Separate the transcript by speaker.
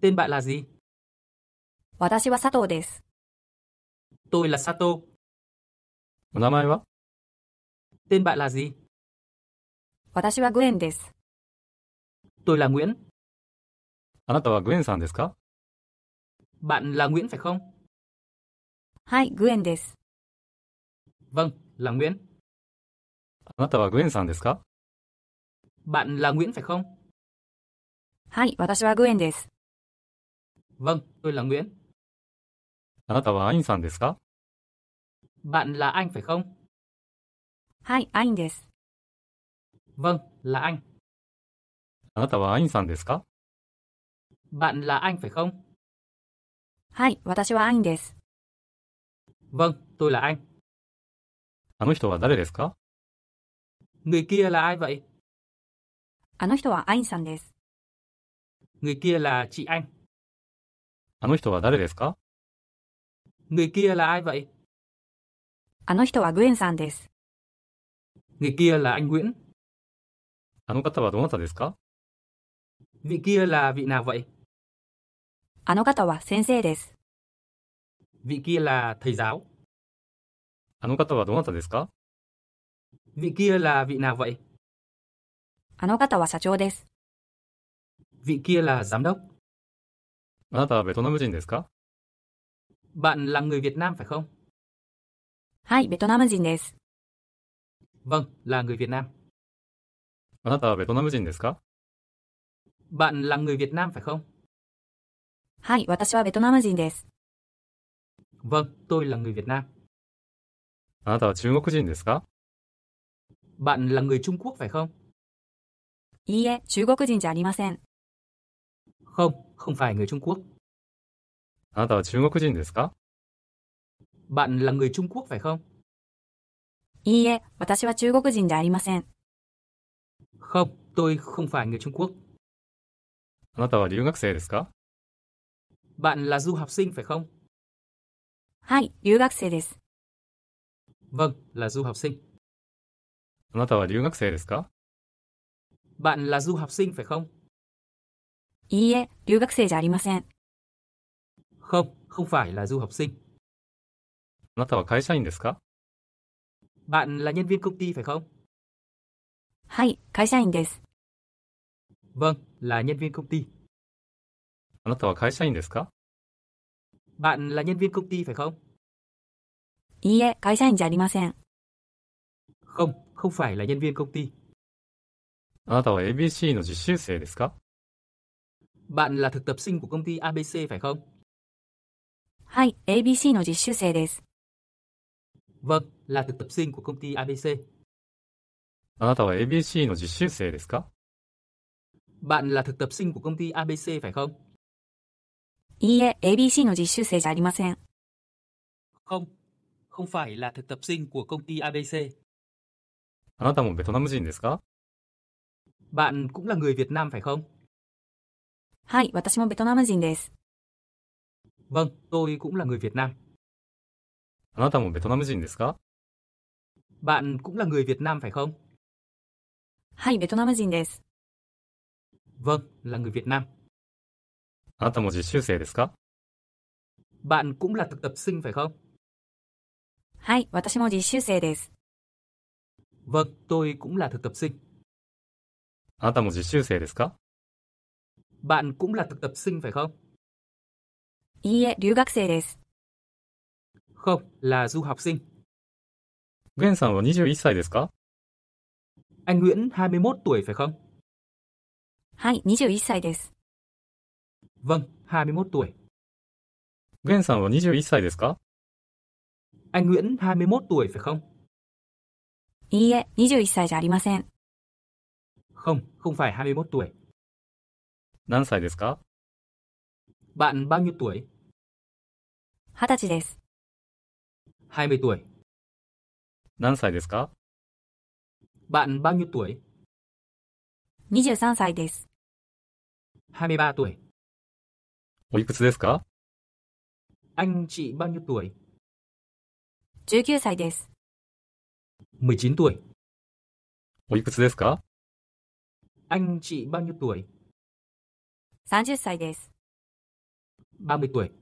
Speaker 1: tên bạn là gì?
Speaker 2: 私は佐藤です。
Speaker 1: Tôi là Sato. お名前は Tên bạn là gì?
Speaker 2: 私はグエンです。
Speaker 1: Tôi là Nguyễn. あなたはグエンさんですか Bạn là Nguyễn phải không? はい、グエンです。Vâng, là Nguyễn. あなたはグエンさんですか Bạn là Nguyễn phải không?
Speaker 2: はい、私はグエンです。
Speaker 1: Vâng, tôi là Nguyễn. あなたはアインさんですか Bạn là anh phải không?
Speaker 2: はい、アインです。
Speaker 1: Vâng, là anh. あなたはアインさんですか
Speaker 2: Bạn là anh phải không? はい、私はアインです。
Speaker 1: Vâng, tôi là anh. あの人は誰ですか Người kia là ai vậy?
Speaker 2: あの人はアインさんです。
Speaker 1: Người kia là chị anh. あの人は誰ですか Người kia là ai vậy?
Speaker 2: あの人はグエンさんです。
Speaker 1: Người kia là anh Nguyễn. あの方はどなたですか Vị kia là vị nào vậy?
Speaker 2: あの方は先生で
Speaker 1: す。Vị kia là thầy giáo. あの方はどなたですか Vị kia là vị nào vậy?
Speaker 2: あの方は社長で
Speaker 1: す。Vị kia là giám đốc. Bạn là người Việt Nam phải không? Hai, Việt はい、ベトナム人です。Vâng, là người Việt Nam. あなたはベトナム人ですか Bạn là người Việt Nam phải không? Hai, vâng, tôi là người Việt Nam. あなたは中国人ですか à, Bạn là người Trung Quốc phải không? いいえ、
Speaker 2: 中国人じゃありません。
Speaker 1: không, không phải người Trung Quốc. À, tờ Trung Quốc Jin desu ka? Bạn là người Trung Quốc phải không? Không, tôi không phải người Trung Quốc. あなたは留学生ですか Bạn là du học sinh phải không? Vâng, là du học sinh. あなたは留学生ですか Bạn là du học sinh phải không?
Speaker 2: いいえ、留学生じゃありません。
Speaker 1: Không, không phải là du học sinh. あなたは会社員ですか Bạn là nhân viên công ty phải không? はい、会社員です。Vâng, là nhân viên công ty. あなたは会社員ですか Bạn là nhân viên công ty phải không?
Speaker 2: いいえ、会社員じゃありません。
Speaker 1: Không, không phải là nhân viên công ty. あなたは ABC の実習生ですか bạn là thực tập sinh của công ty ABC phải không?
Speaker 2: Hai, はい、ABC
Speaker 1: Vâng, là thực tập sinh của công ty ABC. あなたは ABC の実習生ですか Bạn là thực tập sinh của công ty ABC phải không? いいえ、ABC
Speaker 2: の実習生じゃありません。
Speaker 1: Không, không phải là thực tập sinh của công ty ABC. あなたもベトナム人ですか à, Bạn cũng là người Việt Nam phải không?
Speaker 2: はい、私もベトナム人です。
Speaker 1: Vâng, tôi cũng là người Việt Nam. bạn cũng là người Việt Nam phải あなたもベトナム人ですか Bạn cũng là người Việt Nam phải không?
Speaker 2: はい、ベトナム人です。
Speaker 1: Vâng, là người Việt Nam. bạn cũng là phải あなたも実習生ですか Bạn cũng là thực tập sinh phải không?
Speaker 2: はい、私も実習生です。
Speaker 1: Vâng, tôi cũng là thực tập sinh. あなたも実習生ですか bạn cũng là thực tập sinh phải không? Không, là du học sinh. Gen さんは21歳ですか Anh Nguyễn 21 tuổi phải không?
Speaker 2: はい、21歳です。
Speaker 1: Vâng, 21 tuổi. Gen さんは21歳ですか Anh Nguyễn 21 tuổi phải không?
Speaker 2: いいえ、21歳じゃありません。
Speaker 1: Không, không phải 21 tuổi. 何歳ですか Bạn bao nhiêu tuổi?
Speaker 2: 二十歳です。
Speaker 1: 20 tuổi. 何歳ですか Bạn bao nhiêu tuổi?
Speaker 2: 23歳です。23
Speaker 1: tuổi. おいくつですか Anh chị bao nhiêu tuổi?
Speaker 2: 19歳です。
Speaker 1: 19 tuổi. おいくつですか Anh chị bao nhiêu tuổi?
Speaker 2: 30歳です。
Speaker 1: 30歳